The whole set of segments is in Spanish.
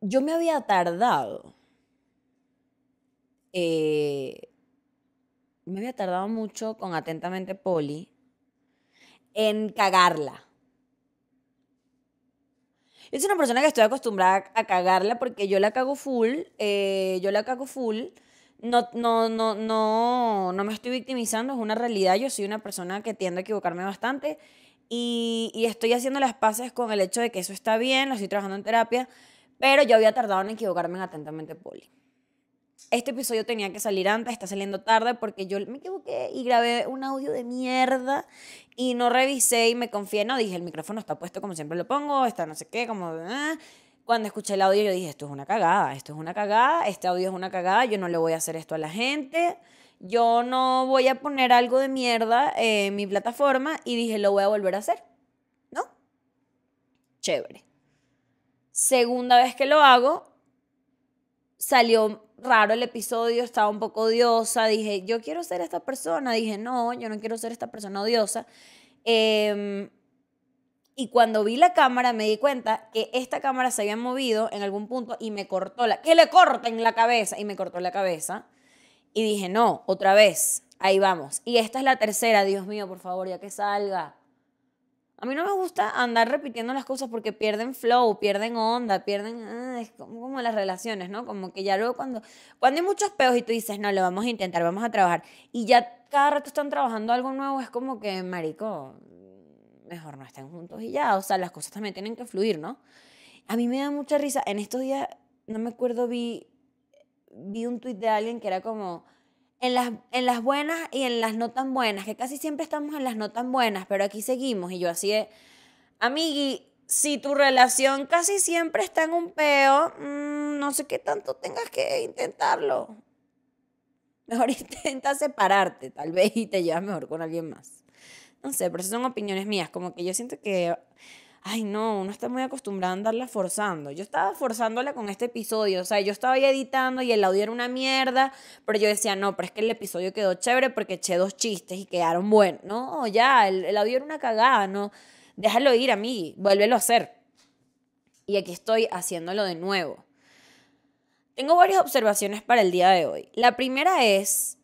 yo me había tardado. Eh, me había tardado mucho con atentamente Poli en cagarla. Es una persona que estoy acostumbrada a cagarla porque yo la cago full, eh, yo la cago full. No, no, no, no, no me estoy victimizando, es una realidad. Yo soy una persona que tiende a equivocarme bastante y, y estoy haciendo las paces con el hecho de que eso está bien, lo estoy trabajando en terapia pero yo había tardado en equivocarme atentamente, Poli. Este episodio tenía que salir antes, está saliendo tarde porque yo me equivoqué y grabé un audio de mierda y no revisé y me confié. No, dije, el micrófono está puesto como siempre lo pongo, está no sé qué, como... Ah. Cuando escuché el audio yo dije, esto es una cagada, esto es una cagada, este audio es una cagada, yo no le voy a hacer esto a la gente, yo no voy a poner algo de mierda en mi plataforma y dije, lo voy a volver a hacer. ¿No? Chévere. Segunda vez que lo hago, salió raro el episodio, estaba un poco odiosa, dije, yo quiero ser esta persona, dije, no, yo no quiero ser esta persona odiosa. Em, y cuando vi la cámara me di cuenta que esta cámara se había movido en algún punto y me cortó la... Que le corten la cabeza y me cortó la cabeza. Y dije, no, otra vez, ahí vamos. Y esta es la tercera, Dios mío, por favor, ya que salga. A mí no me gusta andar repitiendo las cosas porque pierden flow, pierden onda, pierden... Ah, es como, las relaciones, ¿no? Como que ya luego cuando... Cuando hay muchos peos y tú dices, no, lo vamos a intentar, vamos a trabajar. Y ya cada rato están trabajando algo nuevo, es como que, marico, mejor no estén juntos y ya. O sea, las cosas también tienen que fluir, ¿no? A mí me da mucha risa. En estos días, no me acuerdo, vi, vi un tuit de alguien que era como en las, en las buenas y en las no tan buenas, que casi siempre estamos en las no tan buenas, pero aquí seguimos y yo así de, amigui, si tu relación casi siempre está en un peo, mm, no sé qué tanto tengas que intentarlo. Mejor intenta separarte, tal vez, y te llevas mejor con alguien más. No sé, pero esas son opiniones mías, como que yo siento que ay no, uno está muy acostumbrado a andarla forzando. Yo estaba forzándola con este episodio, o sea, yo estaba ahí editando y el audio era una mierda, pero yo decía, no, pero es que el episodio quedó chévere porque eché dos chistes y quedaron buenos. No, ya, el, audio era una cagada, no, déjalo ir a mí, vuélvelo a hacer. Y aquí estoy haciéndolo de nuevo. Tengo varias observaciones para el día de hoy. La primera es,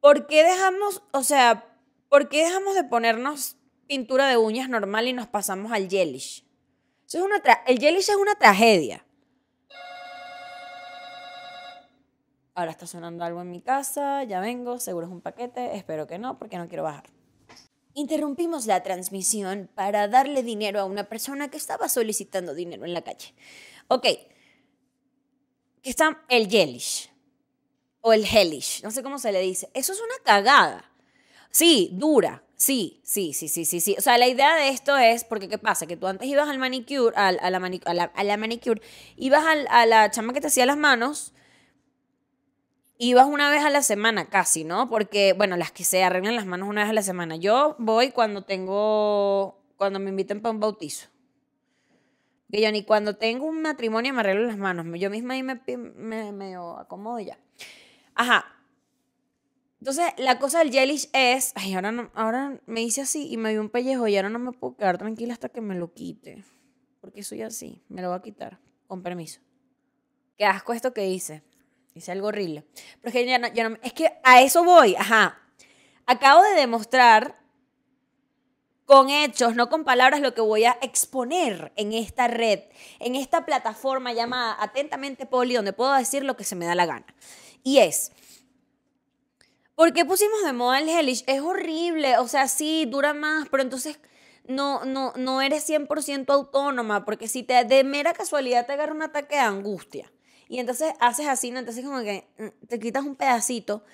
¿por qué dejamos, o sea, ¿por qué dejamos de ponernos pintura de uñas normal y nos pasamos al gelish. Eso es una el gelish es una tragedia. Ahora está sonando algo en mi casa, ya vengo, seguro es un paquete, espero que no, porque no quiero bajar. Interrumpimos la transmisión para darle dinero a una persona que estaba solicitando dinero en la calle. Ok, está el gelish o el hellish, no sé cómo se le dice. Eso es una cagada. Sí, dura, Sí, sí, sí, sí, sí, sí. O sea, la idea de esto es, porque ¿qué pasa? Que tú antes ibas al manicure, al, a, la manicure, a, la, ibas a la chama que te hacía las manos, ibas una vez a la semana casi, ¿no? Porque, bueno, las que se arreglan las manos una vez a la semana. Yo voy cuando tengo, cuando me inviten para un bautizo. Que yo ni cuando tengo un matrimonio me arreglo las manos. Yo misma ahí me, me, me acomodo ya. Ajá, entonces, la cosa del Yelish es. Ay, ahora, me hice así y me dio un pellejo y ahora no me puedo quedar tranquila hasta que me lo quite. Porque soy así. Me lo voy a quitar. Con permiso. Qué asco esto que hice. Hice algo horrible. Pero es Es que a eso voy. Ajá. Acabo de demostrar con hechos, no con palabras, lo que voy a exponer en esta red, en esta plataforma llamada Atentamente Poli, donde puedo decir lo que se me da la gana. Y es ¿Por qué pusimos de moda el gelish? Es horrible, o sea, sí, dura más, pero entonces no, no, no eres 100% autónoma, porque si te de mera casualidad te agarra un ataque de angustia y entonces haces así, ¿no? entonces como que mm, te quitas un pedacito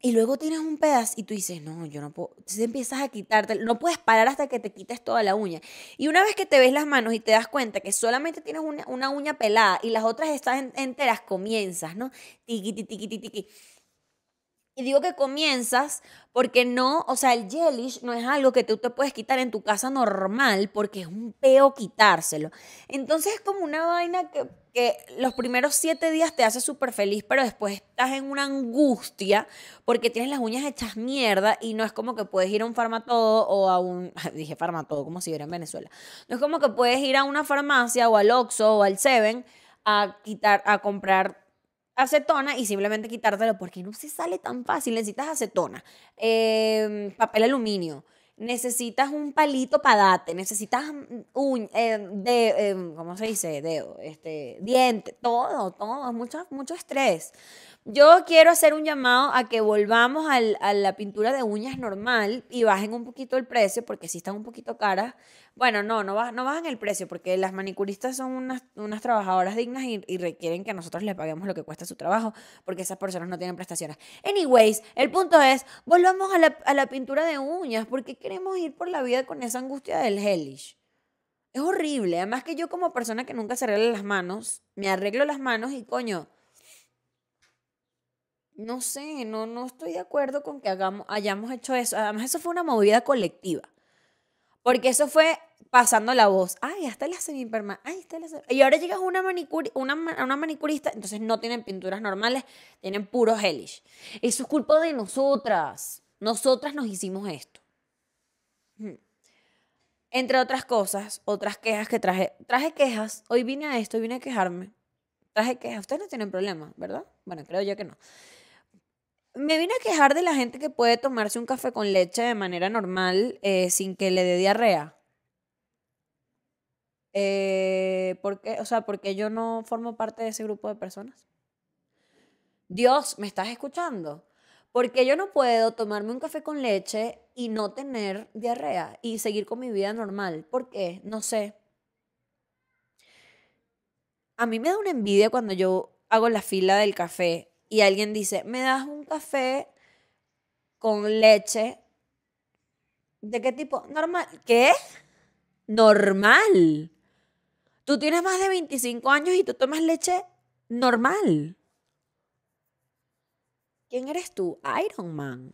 y luego tienes un pedazo y tú dices, no, yo no puedo. Entonces empiezas a quitarte, no puedes parar hasta que te quites toda la uña. Y una vez que te ves las manos y te das cuenta que solamente tienes una, una uña pelada y las otras están enteras, comienzas, ¿no? Tiqui, tiqui, tiqui, tiqui. Y digo que comienzas porque no, o sea, el gelish no es algo que tú te puedes quitar en tu casa normal porque es un peo quitárselo. Entonces es como una vaina que, los primeros siete días te hace súper feliz, pero después estás en una angustia porque tienes las uñas hechas mierda y no es como que puedes ir a un farmatodo o a un, dije farmatodo como si hubiera en Venezuela, no es como que puedes ir a una farmacia o al Oxxo o al Seven a quitar, a comprar acetona y simplemente quitártelo porque no se sale tan fácil. Necesitas acetona, em, papel aluminio, necesitas un palito para date, necesitas mm, un, em, de, em, ¿cómo se dice? de este, diente, todo, todo, mucho, mucho estrés. Yo quiero hacer un llamado a que volvamos a la pintura de uñas normal y bajen un poquito el precio, porque sí están un poquito caras. Bueno, no, no, bajan, el precio, porque las manicuristas son unas, trabajadoras dignas y, requieren que nosotros les paguemos lo que cuesta su trabajo, porque esas personas no tienen prestaciones. Anyways, el punto es, volvamos a la, a la pintura de uñas, porque queremos ir por la vida con esa angustia del hellish. Es horrible. Además que yo como persona que nunca se arregla las manos, me arreglo las manos y coño, no sé, no, no estoy de acuerdo con que hagamos, hayamos hecho eso. Además, eso fue una movida colectiva. Porque eso fue pasando la voz. Ay, hasta la semipermanente Ay, hasta Y ahora llegas a una, una, manicurista, entonces no tienen pinturas normales, tienen puro hellish. Eso es culpa de nosotras. Nosotras nos hicimos esto. Hmm. Entre otras cosas, otras quejas que traje. Traje quejas. Hoy vine a esto, vine a quejarme. Traje quejas. Ustedes no tienen problema, ¿verdad? Bueno, creo yo que no. Me vine a quejar de la gente que puede tomarse un café con leche de manera normal eh, sin que le dé diarrea. Eh, ¿por qué? O sea, porque yo no formo parte de ese grupo de personas. Dios, ¿me estás escuchando? Porque yo no puedo tomarme un café con leche y no tener diarrea y seguir con mi vida normal. ¿Por qué? No sé. A mí me da una envidia cuando yo hago la fila del café y alguien dice, me das un café con leche. ¿De qué tipo? Normal. ¿Qué? Normal. Tú tienes más de 25 años y tú tomas leche normal. ¿Quién eres tú? Iron Man.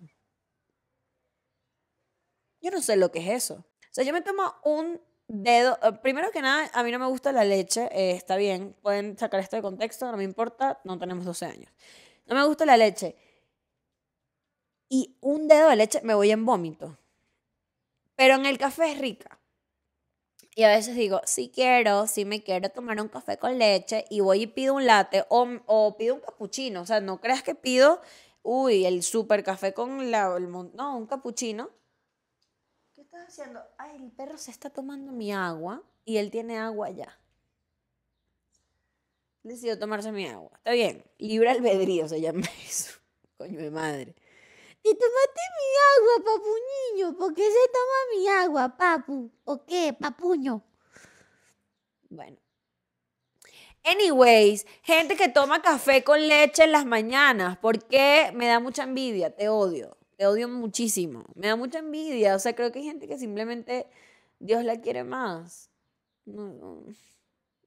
Yo no sé lo que es eso. O sea, yo me tomo un dedo. Eh, primero que nada, a mí no me gusta la leche. Eh, está bien, pueden sacar esto de contexto, no me importa, no tenemos 12 años no me gusta la leche. Y un dedo de leche me voy en vómito. Pero en el café es rica. Y a veces digo, si quiero, si me quiero tomar un café con leche y voy y pido un latte o, pido un capuchino. O sea, no creas que pido, uy, el super café con la, el, no, un capuchino. ¿Qué estás haciendo? Ay, el perro se está tomando mi agua y él tiene agua ya decidió tomarse mi agua. Está bien. Libre albedrío se llama eso. Coño de madre. Te tomaste mi agua, papu niño. ¿Por qué se toma mi agua, papu? ¿O qué, papuño? Bueno. Anyways, gente que toma café con leche en las mañanas. ¿Por qué? Me da mucha envidia. Te odio. Te odio muchísimo. Me da mucha envidia. O sea, creo que hay gente que simplemente Dios la quiere más. No, no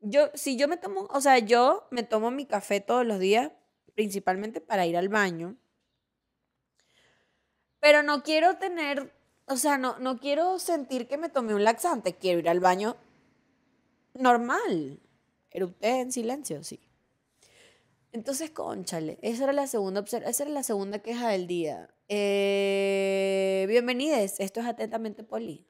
yo, si yo me tomo, o sea, yo me tomo mi café todos los días, principalmente para ir al baño. Pero no quiero tener, o sea, no, no quiero sentir que me tomé un laxante, quiero ir al baño normal. usted en silencio, sí. Entonces, conchale, esa era la segunda esa era la segunda queja del día. Eh, bienvenides, esto es Atentamente Poli.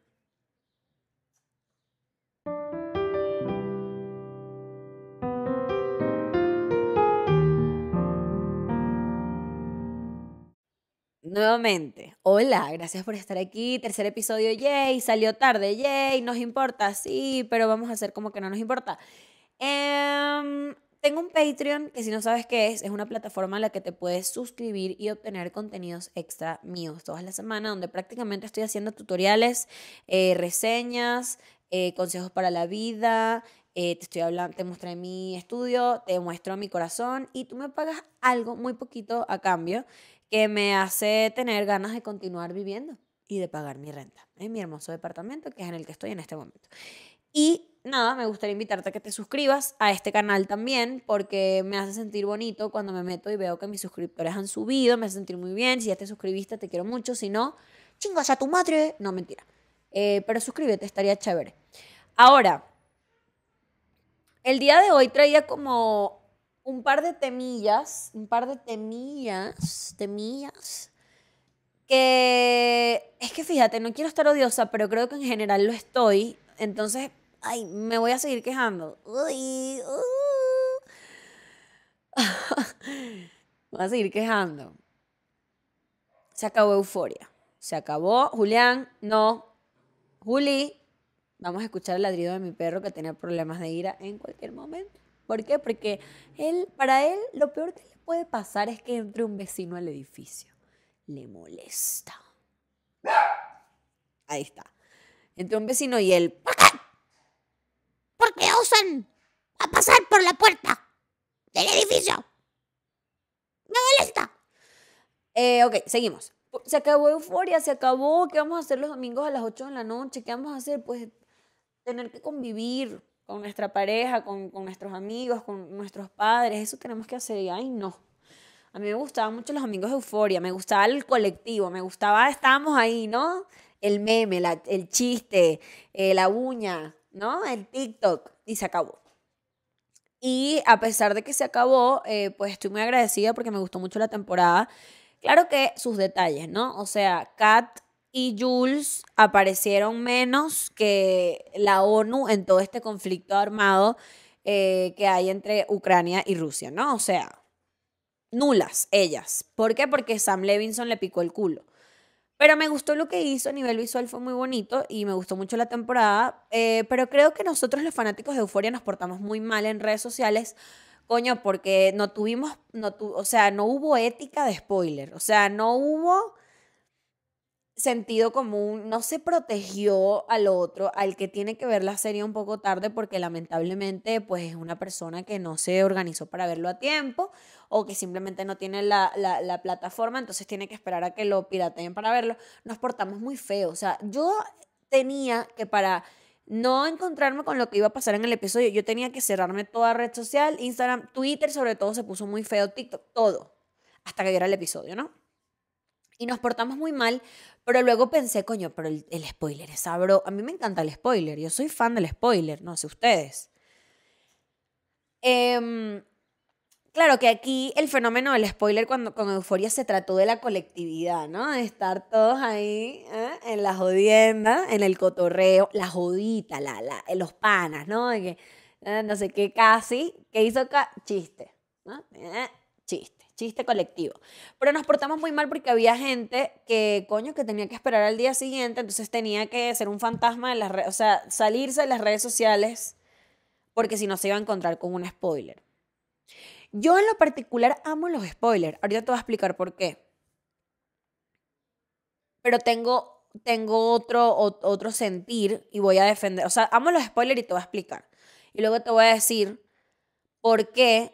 Nuevamente, hola, gracias por estar aquí. Tercer episodio, yay, salió tarde, yay, nos importa, sí, pero vamos a hacer como que no nos importa. Em, tengo un Patreon que si no sabes qué es, es una plataforma a la que te puedes suscribir y obtener contenidos extra míos todas las semanas, donde prácticamente estoy haciendo tutoriales, eh, reseñas, eh, consejos para la vida. Eh, te estoy hablando, te mostré mi estudio, te muestro mi corazón y tú me pagas algo muy poquito a cambio que me hace tener ganas de continuar viviendo y de pagar mi renta en mi hermoso departamento que es en el que estoy en este momento. Y nada, me gustaría invitarte a que te suscribas a este canal también porque me hace sentir bonito cuando me meto y veo que mis suscriptores han subido, me hace sentir muy bien. Si ya te suscribiste, te quiero mucho. Si no, chingas a tu madre. No, mentira. Eh, pero suscríbete, estaría chévere. Ahora, el día de hoy traía como un par de temillas, un par de temillas, temillas, que es que fíjate, no quiero estar odiosa, pero creo que en general lo estoy, entonces, ay, me voy a seguir quejando. Uy, voy a seguir quejando. Se acabó euforia. Se acabó. Julián, no. Juli, vamos a escuchar el ladrido de mi perro que tenía problemas de ira en cualquier momento. ¿Por qué? Porque él, para él lo peor que le puede pasar es que entre un vecino al edificio. Le molesta. Ahí está. Entre un vecino y él. ¿Por qué? osan a pasar por la puerta del edificio? Me molesta. Eh, ok, seguimos. Se acabó euforia, se acabó. ¿Qué vamos a hacer los domingos a las 8 de la noche? ¿Qué vamos a hacer? Pues tener que convivir, con nuestra pareja, con, nuestros amigos, con nuestros padres, eso tenemos que hacer y ay no. A mí me gustaban mucho los amigos de Euforia, me gustaba el colectivo, me gustaba, estábamos ahí, ¿no? El meme, el chiste, eh, la uña, ¿no? El TikTok y se acabó. Y a pesar de que se acabó, eh, pues estoy muy agradecida porque me gustó mucho la temporada. Claro que sus detalles, ¿no? O sea, Kat y Jules aparecieron menos que la ONU en todo este conflicto armado eh, que hay entre Ucrania y Rusia, ¿no? O sea, nulas ellas. ¿Por qué? Porque Sam Levinson le picó el culo. Pero me gustó lo que hizo, a nivel visual fue muy bonito y me gustó mucho la temporada. Eh, pero creo que nosotros los fanáticos de Euforia nos portamos muy mal en redes sociales, coño, porque no tuvimos, no o sea, no hubo ética de spoiler, o sea, no hubo sentido común, no se protegió al otro, al que tiene que ver la serie un poco tarde porque lamentablemente pues es una persona que no se organizó para verlo a tiempo o que simplemente no tiene la, la plataforma, entonces tiene que esperar a que lo pirateen para verlo. Nos portamos muy feo, o sea, yo tenía que para no encontrarme con lo que iba a pasar en el episodio, yo tenía que cerrarme toda red social, Instagram, Twitter sobre todo se puso muy feo, TikTok, todo, hasta que viera el episodio, ¿no? Y nos portamos muy mal, pero luego pensé, coño, pero el, spoiler es sabro. A mí me encanta el spoiler, yo soy fan del spoiler, no sé ustedes. Em, claro que aquí el fenómeno del spoiler cuando con Euforia se trató de la colectividad, ¿no? De estar todos ahí ¿eh? en la jodienda, en el cotorreo, la jodita, la, la, eh, los panas, ¿no? Eh, no sé qué, casi, que hizo acá chiste, ¿no? chiste chiste colectivo. Pero nos portamos muy mal porque había gente que, coño, que tenía que esperar al día siguiente, entonces tenía que ser un fantasma de las redes, o sea, salirse de las redes sociales porque si no se iba a encontrar con un spoiler. Yo en lo particular amo los spoilers, ahorita te voy a explicar por qué. Pero tengo, tengo otro, otro sentir y voy a defender, o sea, amo los spoilers y te voy a explicar. Y luego te voy a decir por qué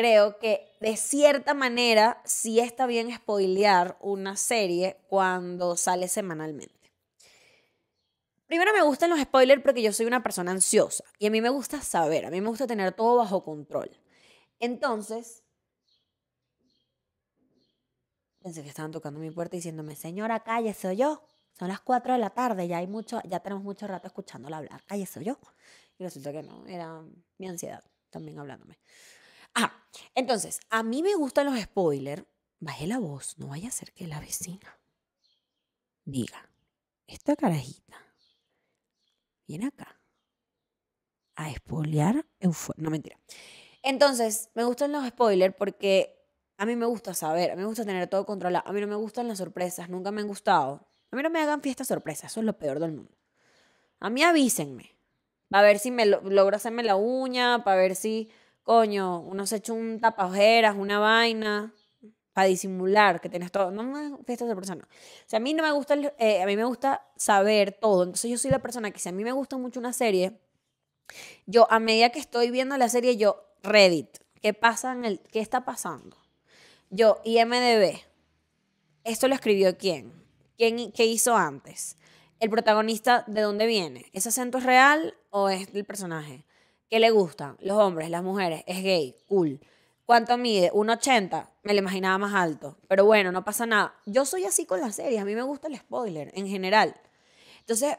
creo que de cierta manera sí está bien spoilear una serie cuando sale semanalmente. Primero me gustan los spoilers porque yo soy una persona ansiosa y a mí me gusta saber, a mí me gusta tener todo bajo control. Entonces, pensé que estaban tocando mi puerta diciéndome, señora, cállese soy yo. Son las 4 de la tarde, ya, hay mucho, ya tenemos mucho rato escuchándola hablar, cállese soy yo. Y resulta que no, era mi ansiedad también hablándome. Ah, entonces, a mí me gustan los spoilers. Baje la voz, no vaya a ser que la vecina diga, esta carajita viene acá a spoilear No, mentira. Entonces, me gustan los spoilers porque a mí me gusta saber, a mí me gusta tener todo controlado. A mí no me gustan las sorpresas, nunca me han gustado. A mí no me hagan fiestas sorpresas, eso es lo peor del mundo. A mí avísenme, a ver si me lo, logro hacerme la uña, para ver si coño, uno se echa un tapajeras, una vaina, para disimular que tienes todo. No me gusta de persona. O sea, a mí no me gusta, eh, a mí me gusta saber todo. Entonces yo soy la persona que si a mí me gusta mucho una serie, yo a medida que estoy viendo la serie, yo Reddit, ¿qué pasa en el, qué está pasando? Yo IMDB, esto lo escribió quién, quién, qué hizo antes, el protagonista de dónde viene, ese acento es real o es del personaje ¿Qué le gustan? Los hombres, las mujeres. Es gay, cool. ¿Cuánto mide? 1,80. Me lo imaginaba más alto. Pero bueno, no pasa nada. Yo soy así con las series. A mí me gusta el spoiler en general. Entonces,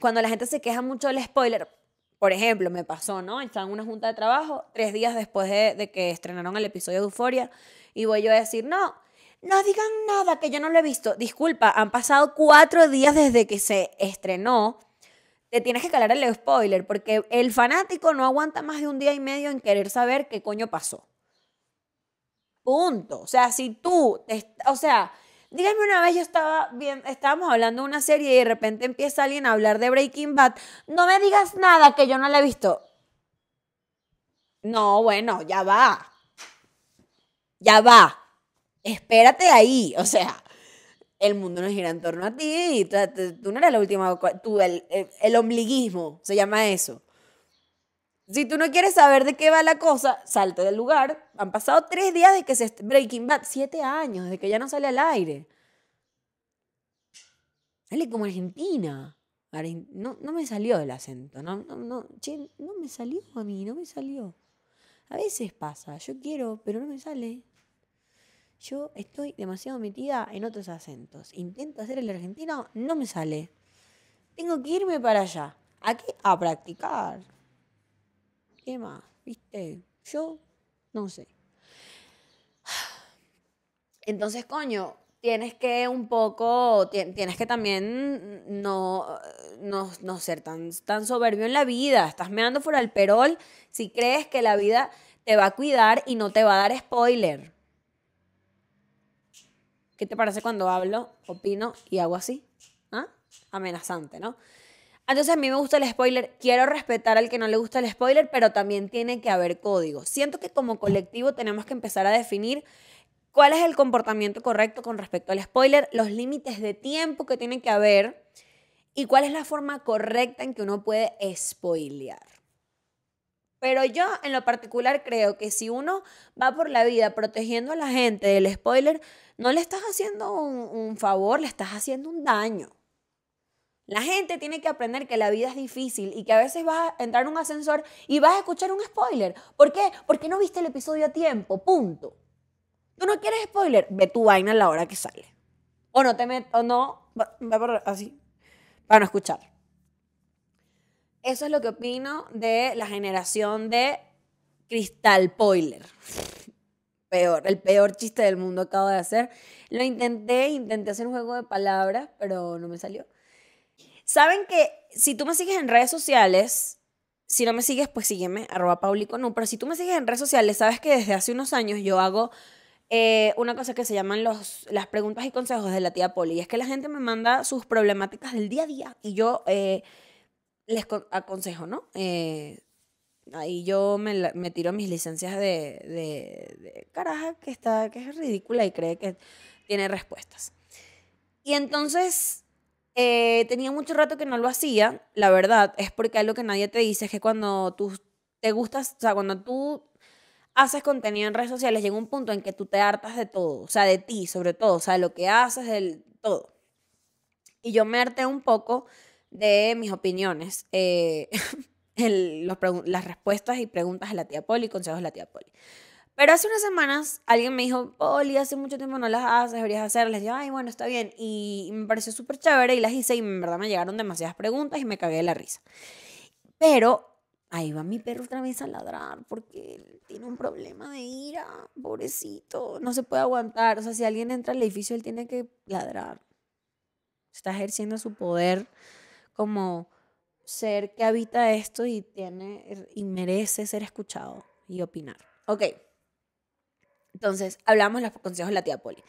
cuando la gente se queja mucho del spoiler, por ejemplo, me pasó, ¿no? Estaba en una junta de trabajo tres días después de, que estrenaron el episodio de Euforia y voy yo a decir, no, no digan nada que yo no lo he visto. Disculpa, han pasado cuatro días desde que se estrenó te tienes que calar el spoiler, porque el fanático no aguanta más de un día y medio en querer saber qué coño pasó. Punto. O sea, si tú, te, o sea, dígame una vez, yo estaba bien, estábamos hablando de una serie y de repente empieza alguien a hablar de Breaking Bad, no me digas nada que yo no la he visto. No, bueno, ya va. Ya va. Espérate ahí, o sea el mundo no gira en torno a ti tú no eres la última, tú, el, el, ombliguismo se llama eso. Si tú no quieres saber de qué va la cosa, salte del lugar. Han pasado tres días desde que se... Breaking Bad, siete años, desde que ya no sale al aire. Sale como Argentina. No, no me salió el acento, no, no me salió a mí, no me salió. A veces pasa, yo quiero, pero no me sale yo estoy demasiado metida en otros acentos. Intento hacer el argentino, no me sale. Tengo que irme para allá. ¿A qué? A practicar. ¿Qué más? ¿Viste? Yo no sé. Entonces, coño, tienes que un poco, tienes que también no, no, ser tan, tan soberbio en la vida. Estás meando fuera el perol si crees que la vida te va a cuidar y no te va a dar spoiler. ¿Qué te parece cuando hablo, opino y hago así? ¿Ah? Amenazante, ¿no? Entonces a mí me gusta el spoiler, quiero respetar al que no le gusta el spoiler, pero también tiene que haber código. Siento que como colectivo tenemos que empezar a definir cuál es el comportamiento correcto con respecto al spoiler, los límites de tiempo que tiene que haber y cuál es la forma correcta en que uno puede spoilear. Pero yo en lo particular creo que si uno va por la vida protegiendo a la gente del spoiler, no le estás haciendo un, favor, le estás haciendo un daño. La gente tiene que aprender que la vida es difícil y que a veces vas a entrar en un ascensor y vas a escuchar un spoiler. ¿Por qué? Porque no viste el episodio a tiempo, punto. Tú no quieres spoiler, ve tu vaina a la hora que sale. O no te meto, no, así, para no escuchar. Eso es lo que opino de la generación de cristal spoiler peor, el peor chiste del mundo acabo de hacer. Lo intenté, intenté hacer un juego de palabras, pero no me salió. Saben que si tú me sigues en redes sociales, si no me sigues, pues sígueme, arroba paulico, no, pero si tú me sigues en redes sociales, sabes que desde hace unos años yo hago eh, una cosa que se llaman los, las preguntas y consejos de la tía Poli. Y es que la gente me manda sus problemáticas del día a día y yo eh, les aconsejo, ¿no? Eh, ahí yo me, tiro mis licencias de, de, caraja que, está, que es ridícula y cree que tiene respuestas. Y entonces eh, tenía mucho rato que no lo hacía, la verdad, es porque lo que nadie te dice es que cuando tú te gustas, o sea, cuando tú haces contenido en redes sociales, llega un punto en que tú te hartas de todo, o sea, de ti sobre todo, o sea, de lo que haces, del todo. Y yo me harté un poco de mis opiniones. Eh, las respuestas y preguntas a la tía Poli, consejos de la tía Poli. Pero hace unas semanas alguien me dijo, Poli, hace mucho tiempo no las haces, deberías hacerlas. Y yo, ay, bueno, está bien. Y me pareció súper chévere y las hice y en verdad me llegaron demasiadas preguntas y me cagué de la risa. Pero ahí va mi perro otra vez a ladrar porque tiene un problema de ira, pobrecito, no se puede aguantar. O sea, si alguien entra al edificio, él tiene que ladrar. Está ejerciendo su poder como ser que habita esto y tiene er, y merece ser escuchado y opinar. Ok. Entonces, hablamos los consejos de la tía Poli.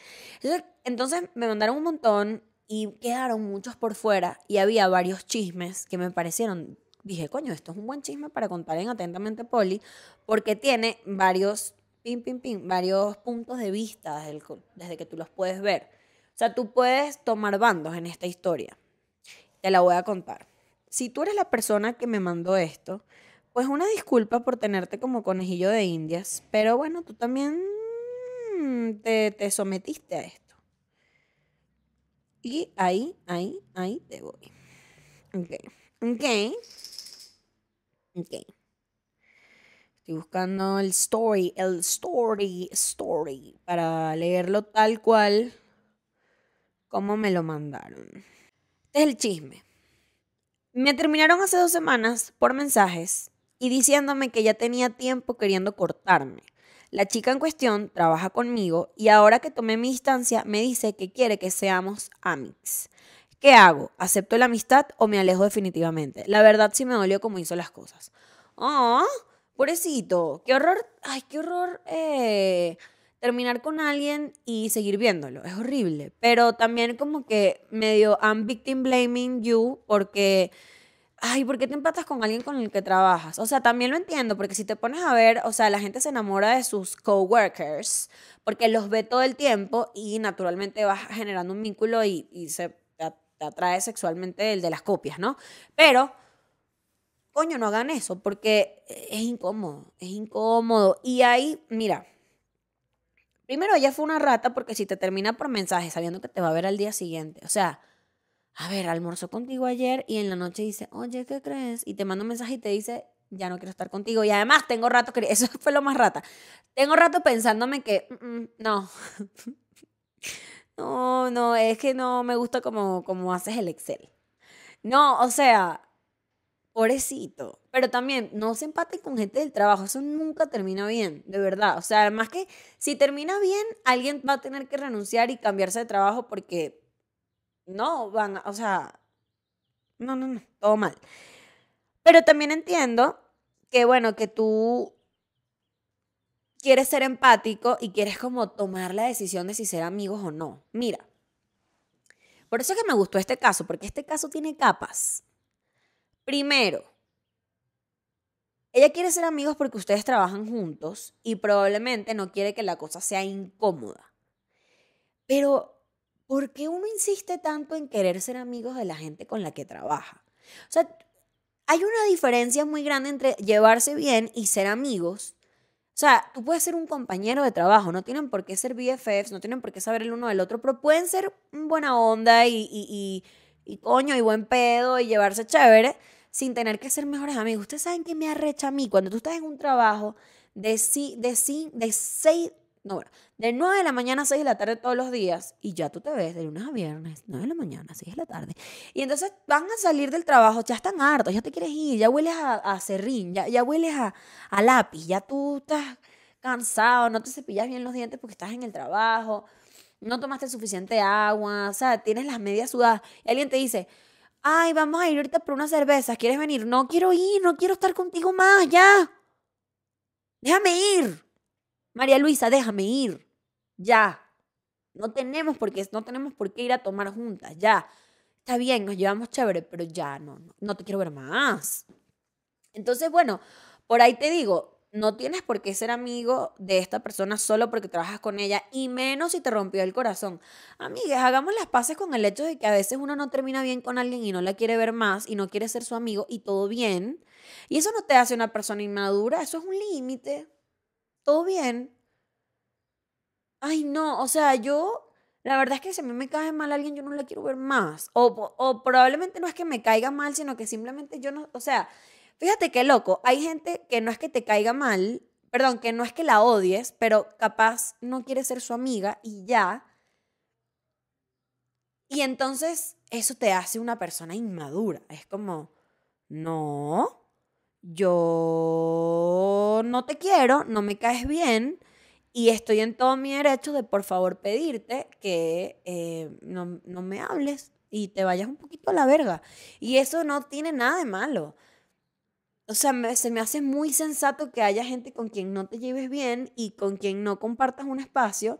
Entonces, me mandaron un montón y quedaron muchos por fuera y había varios chismes que me parecieron, dije, coño, esto es un buen chisme para contar en Atentamente Poli, porque tiene varios, pin, pin, pin, varios puntos de vista desde que tú los puedes ver. O sea, tú puedes tomar bandos en esta historia. Te la voy a contar si tú eres la persona que me mandó esto, pues una disculpa por tenerte como conejillo de indias, pero bueno, tú también te, sometiste a esto. Y ahí, ahí, ahí te voy. Ok, ok, ok. Estoy buscando el story, el story, story, para leerlo tal cual como me lo mandaron. Este es el chisme. Me terminaron hace dos semanas por mensajes y diciéndome que ya tenía tiempo queriendo cortarme. La chica en cuestión trabaja conmigo y ahora que tomé mi distancia me dice que quiere que seamos amics. ¿Qué hago? ¿Acepto la amistad o me alejo definitivamente? La verdad sí me dolió como hizo las cosas. Ah, Pobrecito, qué horror, ay, qué horror eh, terminar con alguien y seguir viéndolo. Es horrible. Pero también como que medio I'm victim blaming you porque ay, ¿por qué te empatas con alguien con el que trabajas? O sea, también lo entiendo, porque si te pones a ver, o sea, la gente se enamora de sus coworkers, porque los ve todo el tiempo y naturalmente vas generando un vínculo y, se te atrae sexualmente el de las copias, ¿no? Pero, coño, no hagan eso, porque es incómodo, es incómodo. Y ahí, mira, Primero, ella fue una rata porque si te termina por mensaje sabiendo que te va a ver al día siguiente, o sea, a ver, almorzó contigo ayer y en la noche dice, oye, ¿qué crees? Y te manda un mensaje y te dice, ya no quiero estar contigo. Y además tengo rato, eso fue lo más rata, tengo rato pensándome que, mm, mm, no, no, no, es que no me gusta como, como haces el Excel. No, o sea, pobrecito. Pero también no se empate con gente del trabajo, eso nunca termina bien, de verdad. O sea, además que si termina bien, alguien va a tener que renunciar y cambiarse de trabajo porque no van, a, o sea, no, no, no, todo mal. Pero también entiendo que, bueno, que tú quieres ser empático y quieres como tomar la decisión de si ser amigos o no. Mira, por eso es que me gustó este caso, porque este caso tiene capas. Primero, ella quiere ser amigos porque ustedes trabajan juntos y probablemente no quiere que la cosa sea incómoda. Pero, ¿por qué uno insiste tanto en querer ser amigos de la gente con la que trabaja? O sea, hay una diferencia muy grande entre llevarse bien y ser amigos. O sea, tú puedes ser un compañero de trabajo, no tienen por qué ser BFFs, no tienen por qué saber el uno del otro, pero pueden ser buena onda y, coño y buen pedo y llevarse chévere sin tener que ser mejores amigos. Ustedes saben que me arrecha a mí cuando tú estás en un trabajo de, si, de, si, de 6, no, de 9 de la mañana a 6 de la tarde todos los días y ya tú te ves de lunes a viernes, 9 de la mañana, 6 de la tarde. Y entonces van a salir del trabajo, ya están hartos, ya te quieres ir, ya hueles a, serrín, ya, ya hueles a, a lápiz, ya tú estás cansado, no te cepillas bien los dientes porque estás en el trabajo, no tomaste suficiente agua, o sea, tienes las medias sudadas. Y alguien te dice, ay, vamos a ir ahorita por una cerveza, ¿quieres venir? No quiero ir, no quiero estar contigo más, ya. Déjame ir. María Luisa, déjame ir. Ya. No tenemos por qué, no tenemos por qué ir a tomar juntas, ya. Está bien, nos llevamos chévere, pero ya no, no te quiero ver más. Entonces, bueno, por ahí te digo, no tienes por qué ser amigo de esta persona solo porque trabajas con ella y menos si te rompió el corazón. Amigas, hagamos las paces con el hecho de que a veces uno no termina bien con alguien y no la quiere ver más y no quiere ser su amigo y todo bien. Y eso no te hace una persona inmadura, eso es un límite. Todo bien. Ay, no, o sea, yo, la verdad es que si a mí me cae mal alguien, yo no la quiero ver más. o, o probablemente no es que me caiga mal, sino que simplemente yo no, o sea, Fíjate qué loco, hay gente que no es que te caiga mal, perdón, que no es que la odies, pero capaz no quiere ser su amiga y ya. Y entonces eso te hace una persona inmadura. Es como, no, yo no te quiero, no me caes bien y estoy en todo mi derecho de por favor pedirte que eh, no, no me hables y te vayas un poquito a la verga. Y eso no tiene nada de malo o sea, se me hace muy sensato que haya gente con quien no te lleves bien y con quien no compartas un espacio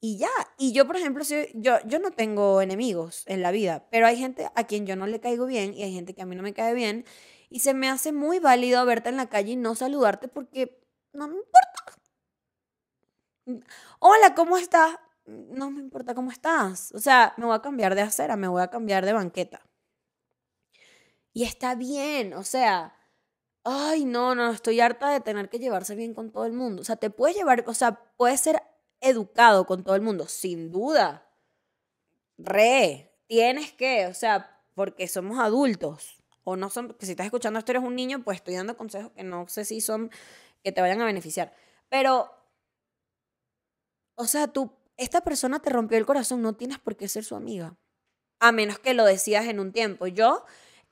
y ya. Y yo, por ejemplo, yo, yo no tengo enemigos en la vida, pero hay gente a quien yo no le caigo bien y hay gente que a mí no me cae bien y se me hace muy válido verte en la calle y no saludarte porque no me importa. Hola, ¿cómo estás? No me importa cómo estás. O sea, me voy a cambiar de acera, me voy a cambiar de banqueta. Y está bien, o sea, ay, no, no, estoy harta de tener que llevarse bien con todo el mundo. O sea, te puedes llevar, o sea, puedes ser educado con todo el mundo, sin duda. Re, tienes que, o sea, porque somos adultos. O no son, que si estás escuchando esto eres un niño, pues estoy dando consejos que no sé si son que te vayan a beneficiar. Pero, o sea, tú, esta persona te rompió el corazón, no tienes por qué ser su amiga. A menos que lo decidas en un tiempo. Yo,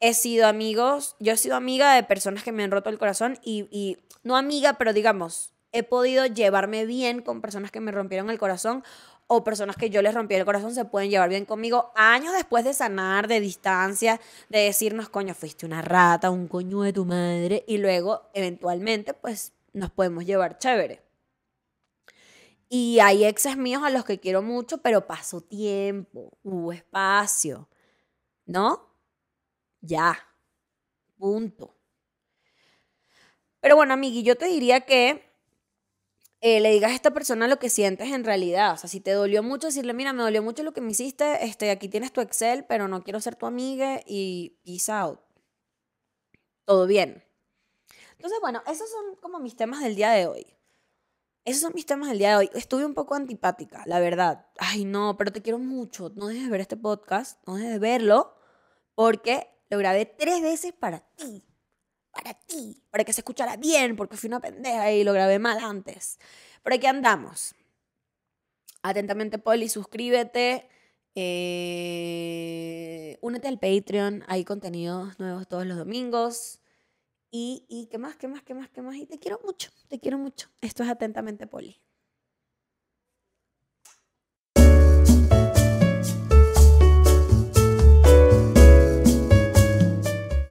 he sido amigos, yo he sido amiga de personas que me han roto el corazón y, y no amiga, pero digamos, he podido llevarme bien con personas que me rompieron el corazón o personas que yo les rompí el corazón se pueden llevar bien conmigo años después de sanar, de distancia, de decirnos, coño, fuiste una rata, un coño de tu madre, y luego eventualmente pues nos podemos llevar chévere. Y hay exes míos a los que quiero mucho, pero pasó tiempo, hubo espacio, ¿no? Ya. Punto. Pero bueno, amigui, yo te diría que eh, le digas a esta persona lo que sientes en realidad. O sea, si te dolió mucho, decirle, mira, me dolió mucho lo que me hiciste, este, aquí tienes tu Excel, pero no quiero ser tu amiga y peace out. Todo bien. Entonces, bueno, esos son como mis temas del día de hoy. Esos son mis temas del día de hoy. Estuve un poco antipática, la verdad. Ay, no, pero te quiero mucho. No dejes de ver este podcast, no dejes de verlo, porque lo grabé tres veces para ti, para ti, para que se escuchara bien, porque fui una pendeja y lo grabé mal antes. Pero aquí andamos. Atentamente, Poli, suscríbete. Eh, únete al Patreon, hay contenidos nuevos todos los domingos. Y, y qué más, qué más, qué más, qué más. Y te quiero mucho, te quiero mucho. Esto es atentamente, Poli.